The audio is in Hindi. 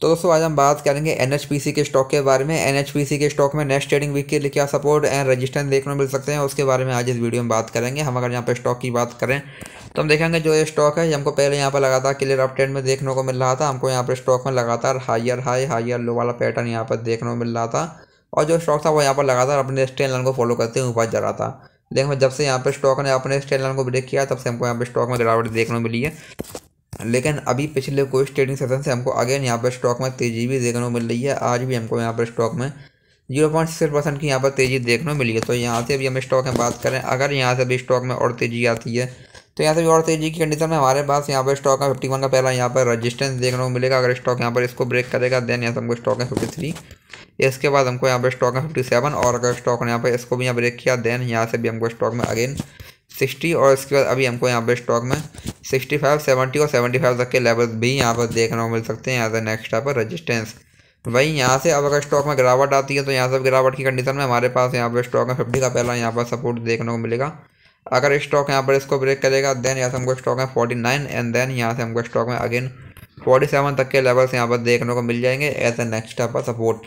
तो दोस्तों आज हम बात करेंगे एन के स्टॉक के बारे में एन के स्टॉक में नेक्स्ट ट्रेडिंग वीक के लिए क्या सपोर्ट एंड रेजिस्टेंस देखने मिल सकते हैं उसके बारे में आज इस वीडियो में बात करेंगे हम अगर यहाँ पर स्टॉक की बात करें तो हम देखेंगे जो ये स्टॉक है हमको पहले यहाँ पर लगातार क्लियर अप ट्रेंड में देखने को मिल रहा था हमको यहाँ पर स्टॉक में लगातार हाइयर हाई हायर लो वाला पैटर्न यहाँ पर देखने को मिल रहा था और जो स्टॉक था वो यहाँ पर लगातार अपने स्टेन लाइन को फॉलो करते हुए ऊपर जा रहा था लेकिन जब से यहाँ पर स्टॉक ने अपने स्टेन लाइन को ब्रेक किया तब से हमको यहाँ पर स्टॉक में गिरावट देखने को मिली है लेकिन अभी पिछले कुछ ट्रेडिंग सेशन से हमको अगेन यहाँ पर स्टॉक में तेज़ी भी देखने को मिल रही है आज भी हमको यहाँ पर स्टॉक में जीरो पॉइंट सिक्स परसेंट की यहाँ पर तेज़ी देखने को मिली है तो यहाँ से अभी हम स्टॉक में बात करें अगर यहाँ से अभी स्टॉक में और तेज़ी आती है तो यहाँ से भी और तेज़ी की कंडीशन में हमारे पास यहाँ पर स्टॉक है फिफ्टी वन का पहला यहाँ पर रेजिस्टेंस देखने को मिलेगा अगर स्टॉक यहाँ पर इसको ब्रेक करेगा देन यहाँ से हमको स्टॉक है फिफ्टी थ्री इसके बाद हमको यहाँ पर स्टॉक है फिफ्टी सेवन और अगर स्टॉक ने यहाँ पर इसको भी यहाँ ब्रेक किया देन यहाँ से भी हमको स्टॉक में अगेन सिक्सटी और इसके बाद अभी हमको यहाँ पर स्टॉक में सिक्सटी फाइव सेवेंटी और सेवेंटी फाइव तक के लेवल्स भी यहाँ पर देखने को मिल सकते हैं एज ए नेक्स्ट यहाँ पर रजिस्टेंस वहीं यहाँ से अब अगर स्टॉक में गिरावट आती है तो यहाँ से गिरावट की कंडीशन में हमारे पास यहाँ पर स्टॉक में फिफ्टी का पहला यहाँ पर सपोर्ट देखने को मिलेगा अगर स्टॉक यहाँ पर इसको ब्रेक करेगा देन यहाँ से हमको स्टॉक में फोर्टी नाइन एंड देन यहाँ से हमको स्टॉक में अगेन फोर्टी सेवन तक के लेवल्स यहाँ पर देखने को मिल जाएंगे एज ए नेक्स्ट यहाँ पर सपोर्ट